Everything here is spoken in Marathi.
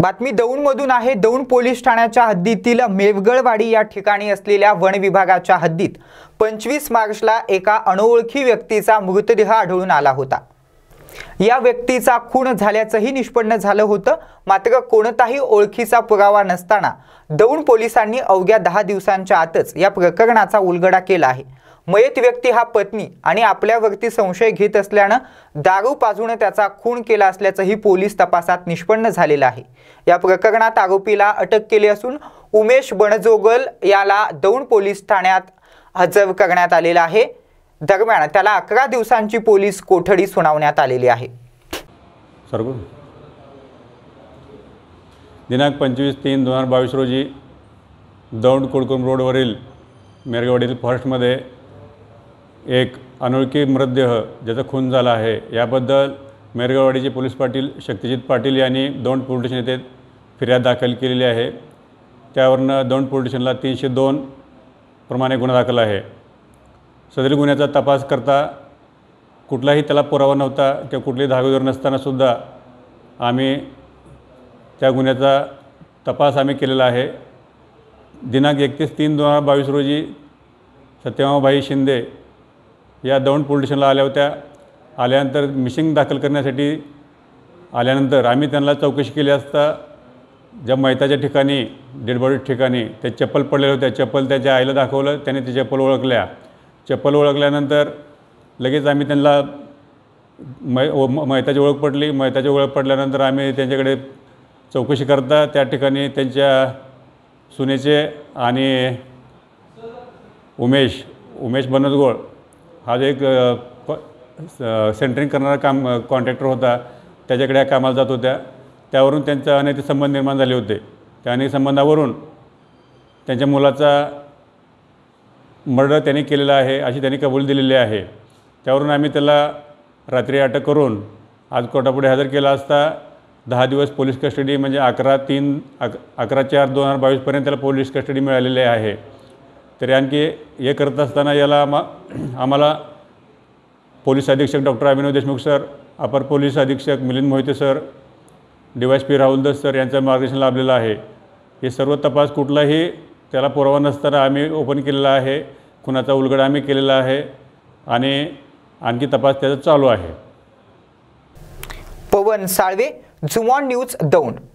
बातमी दौंडमधून आहे दौंड पोलीस ठाण्याच्या हद्दीतील मेवगळवाडी या ठिकाणी असलेल्या वन विभागाच्या हद्दीत पंचवीस मार्चला एका अनोळखी व्यक्तीचा मृतदेह आढळून आला होता या व्यक्तीचा खून झाल्याचंही निष्पन्न झालं होतं मात्र कोणताही ओळखीचा पुरावा नसताना दौंड पोलिसांनी अवघ्या दहा दिवसांच्या आतच या प्रकरणाचा उलगडा केला आहे मयत व्यक्ती हा पत्नी आणि आपल्यावरती संशय घेत असल्यानं दारू पाजून त्याचा खून केला असल्याचंही पोलीस तपासात निष्पन्न झालेलं आहे या प्रकरणात आरोपीला अटक केली असून उमेश बणजोगल याला दौंड पोलीस ठाण्यात हजर करण्यात आलेला आहे दरम्यान त्याला अकरा दिवसांची पोलीस कोठडी सुनावण्यात आलेली आहे दिनांक पंचवीस तीन दोन हजार बावीस रोजी दौंड कुडकुम रोडवरील मेरगेवाडीतील फॉरेस्टमध्ये एक अनोळखी मृतदेह ज्याचा खून झाला आहे याबद्दल मेरगावाडीचे पोलीस पाटील शक्तिजित पाटील यांनी दोन पोलीस स्टेशन येथे फिर्याद दाखल केलेली आहे त्यावरनं दोन पोलीस स्टेशनला तीनशे दोन प्रमाणे गुन्हा दाखल आहे सदरी गुन्ह्याचा तपास करता कुठलाही त्याला पुरावा नव्हता किंवा कुठलीही धागेवर नसतानासुद्धा आम्ही त्या गुन्ह्याचा तपास आम्ही केलेला आहे दिनांक एकतीस तीन दोन हजार बावीस रोजी सत्यमाबाई शिंदे या दौंड पोलीस स्टेशनला आल्या होत्या आल्यानंतर मिशिंग दाखल करण्यासाठी आल्यानंतर आम्ही त्यांना चौकशी केली असता ज्या मैताच्या ठिकाणी डेडबॉडी ठिकाणी त्या चप्पल पडलेल्या होत्या चप्पल त्याच्या आईला दाखवलं त्याने ते चप्पल ओळखल्या चप्पल ओळखल्यानंतर लगेच आम्ही त्यांना मै मैताची ओळख पडली मैताची ओळख पडल्यानंतर आम्ही त्यांच्याकडे चौकशी करता त्या ठिकाणी त्यांच्या सुनेचे आणि उमेश उमेश बनसगोळ हा जो एक सेंटरिंग करणारा काम कॉन्ट्रॅक्टर होता त्याच्याकडे या कामाला जात होत्या त्यावरून त्यांचा अनैतिक संबंध निर्माण झाले होते त्या अनेक संबंधावरून त्यांच्या मुलाचा मर्डर त्यांनी केलेला आहे अशी त्यांनी कबूल दिलेली आहे त्यावरून आम्ही त्याला रात्री अटक करून आज कोर्टापुढे हजर केला असता दहा दिवस पोलीस कस्टडी म्हणजे अकरा तीन अक अकरा चार दोन हजार बावीसपर्यंत त्याला पोलीस कस्टडी मिळालेली आहे तरी आणखी हे करत असताना याला आम आम्हाला पोलीस अधीक्षक डॉक्टर अभिनव देशमुख सर अपर पोलीस अधीक्षक Milind Mohite sir D Y S P Das sir यांचं मार्गदर्शन लाभलेलं आहे हे सर्व तपास कुठलाही त्याला पुरावा नसताना आम्ही ओपन केलेला आहे खुनाचा उलगडा आम्ही केलेला आहे आणि आणखी तपास त्याचा चालू आहे पवन साळवे जुवान न्यूज दौंड